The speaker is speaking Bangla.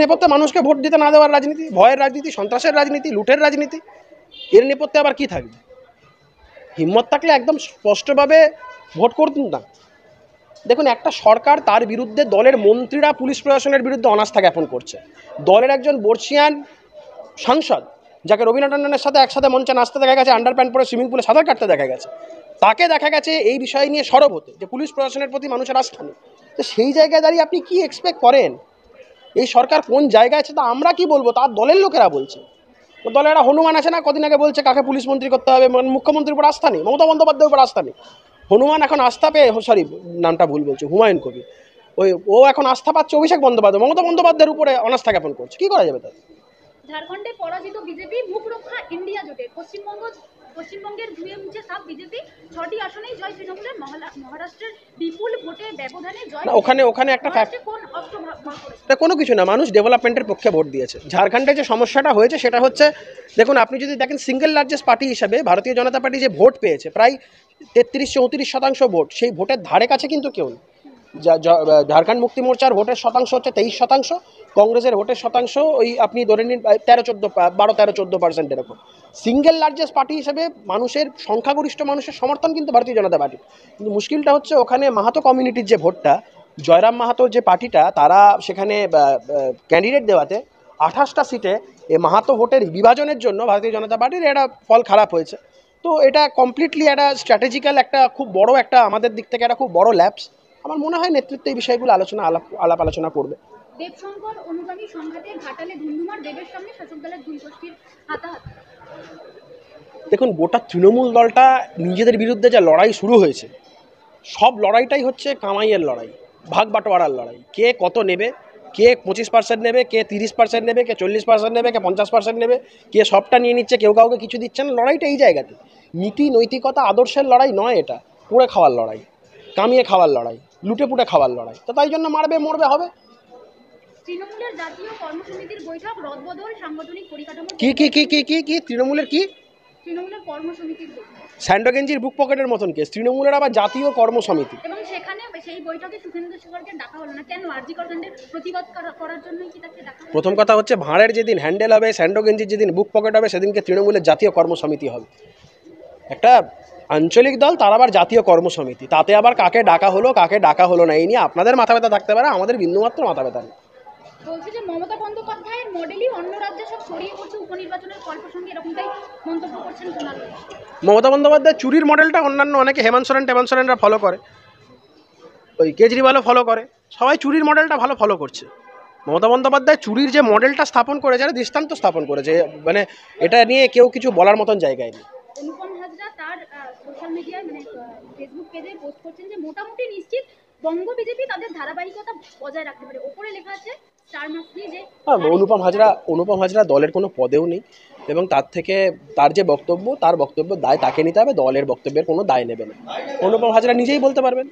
নেপথ্যে নেপথ্যে মানুষকে ভোট দিতে না দেওয়ার রাজনীতি ভয়ের রাজনীতি সন্ত্রাসের রাজনীতি লুটের রাজনীতি এর নেপথ্যে আবার কি থাকবে হিম্মত থাকলে একদম স্পষ্টভাবে ভোট করতুন না দেখুন একটা সরকার তার বিরুদ্ধে দলের মন্ত্রীরা পুলিশ প্রশাসনের বিরুদ্ধে অনাস্থা জ্ঞাপন করছে দলের একজন বর্ষিয়ান সাংসদ যাকে রবীন্দ্র সাথে একসাথে মঞ্চে নাচতে দেখা গেছে আন্ডার প্যান্ট পরে সুইমিং পুলে সাঁতার কাটতে দেখা গেছে তাকে দেখা গেছে এই বিষয় নিয়ে সরব হতে যে পুলিশ প্রশাসনের প্রতি মানুষের আস্থা নেই তো সেই জায়গায় দাঁড়িয়ে আপনি কি এক্সপেক্ট করেন এই সরকার কোন জায়গায় আছে তা আমরা কি বলবো তার দলের লোকেরা বলছে দলের একটা হনুমান আছে না কদিন আগে বলছে কাকে পুলিশ মন্ত্রী করতে হবে মুখ্যমন্ত্রীর উপর আস্থা নেই মমতা বন্দ্যোপাধ্যায়ের উপর আস্থা নেই হনুমান এখন আস্থা পেয়ে সরি নামটা ভুল বলছে হুমায়ুন কবি ওই ও এখন আস্থা পাচ্ছে অভিষেক বন্দ্যোপাধ্যায় মমতা বন্দ্যোপাধ্যায়ের উপরে অনাস্থা জ্ঞাপন করছে কি করা যাবে তাদের ঝাড়খণ্ডে পরাজিত বিজেপি মুখ রক্ষা ইন্ডিয়া পশ্চিমবঙ্গ পশ্চিমবঙ্গের ধুয়ে মুছে সাপ বিজেপি ছটি আসনেই জয় মহারাষ্ট্রের বিপুল ভোটে ব্যবধানে জয় ওখানে ওখানে একটা কোন তা কোনো কিছু না মানুষ ডেভেলপমেন্টের পক্ষে ভোট দিয়েছে ঝাড়খণ্ডে যে সমস্যাটা হয়েছে সেটা হচ্ছে দেখুন আপনি যদি দেখেন সিঙ্গেল লার্জেস্ট পার্টি হিসাবে ভারতীয় জনতা পার্টি যে ভোট পেয়েছে প্রায় তেত্রিশ চৌত্রিশ শতাংশ ভোট সেই ভোটের ধারে কাছে কিন্তু কেউ নেই ঝাড়খণ্ড মুক্তি মোর্চার ভোটের শতাংশ হচ্ছে তেইশ শতাংশ কংগ্রেসের ভোটের শতাংশ ওই আপনি ধরে নিন তেরো চোদ্দো বারো তেরো চোদ্দো পার্সেন্ট এরকম সিঙ্গেল লার্জেস্ট পার্টি হিসেবে মানুষের সংখ্যাগরিষ্ঠ মানুষের সমর্থন কিন্তু ভারতীয় জনতা পার্টি কিন্তু মুশকিলটা হচ্ছে ওখানে মাহাতো কমিউনিটির যে ভোটটা জয়রাম মাহাতোর যে পার্টিটা তারা সেখানে ক্যান্ডিডেট দেওয়াতে আঠাশটা সিটে এ মাহাতো ভোটের বিভাজনের জন্য ভারতীয় জনতা পার্টির একটা ফল খারাপ হয়েছে তো এটা কমপ্লিটলি একটা স্ট্র্যাটেজিক্যাল একটা খুব বড় একটা আমাদের দিক থেকে একটা খুব বড় ল্যাপস আমার মনে হয় নেতৃত্ব এই বিষয়গুলো আলোচনা আলাপ আলাপ আলোচনা করবে দেখুন গোটা তৃণমূল দলটা নিজেদের বিরুদ্ধে যা লড়াই শুরু হয়েছে সব লড়াইটাই হচ্ছে কামাইয়ের লড়াই ভাগ বাটোয়ারার লড়াই কে কত নেবে কে পঁচিশ পার্সেন্ট নেবে কে তিরিশ পার্সেন্ট নেবে কে চল্লিশ পার্সেন্ট নেবে কে পঞ্চাশ পার্সেন্ট নেবে কে সবটা নিয়ে নিচ্ছে কেউ কাউকে কিছু দিচ্ছে না লড়াইটা এই জায়গাতে নীতি নৈতিকতা আদর্শের লড়াই নয় এটা পুড়ে খাওয়ার লড়াই কামিয়ে খাওয়ার লড়াই লুটে পুটে খাওয়ার লড়াই তো তাই জন্য মারবে মরবে হবে তৃণমূলের কি কি কি কি কি কি তৃণমূলের কি কর্মসমিতির স্যান্ডোগেঞ্জির বুক পকেটের মতন কেস তৃণমূলের আবার জাতীয় কর্মসমিতি এবং সেই বৈঠকে সুখেন্দু শেখরকে ডাকা হলো না কেন আরজি করকাণ্ডের প্রতিবাদ করার জন্য কি তাকে ডাকা প্রথম কথা হচ্ছে ভাঁড়ের যেদিন হ্যান্ডেল হবে স্যান্ডোগেঞ্জির যেদিন বুক পকেট হবে সেদিনকে তৃণমূলের জাতীয় কর্মসমিতি হবে একটা আঞ্চলিক দল তার আবার জাতীয় কর্মসমিতি তাতে আবার কাকে ডাকা হলো কাকে ডাকা হলো না এই নিয়ে আপনাদের মাথা ব্যথা থাকতে পারে আমাদের বিন্দুমাত্র মাথা ব্যথা নেই মমতা বন্দ্যোপাধ্যায়ের বন্দ্যোপাধ্যায় চুরির মডেলটা অন্যান্য অনেকে হেমন্ত সোরেন টেমন সোরেনরা ফলো করে ওই কেজরিওয়ালও ফলো করে সবাই চুরির মডেলটা ভালো ফলো করছে মমতা বন্দ্যোপাধ্যায় চুরির যে মডেলটা স্থাপন করেছে একটা দৃষ্টান্ত স্থাপন করেছে মানে এটা নিয়ে কেউ কিছু বলার মতন জায়গায় নেই মানে, হ্যাঁ অনুপম হাজরা অনুপম হাজরা দলের কোনো পদেও নেই এবং তার থেকে তার যে বক্তব্য তার বক্তব্য দায় তাকে নিতে হবে দলের বক্তব্যের কোনো দায় নেবে না অনুপম হাজরা নিজেই বলতে পারবেন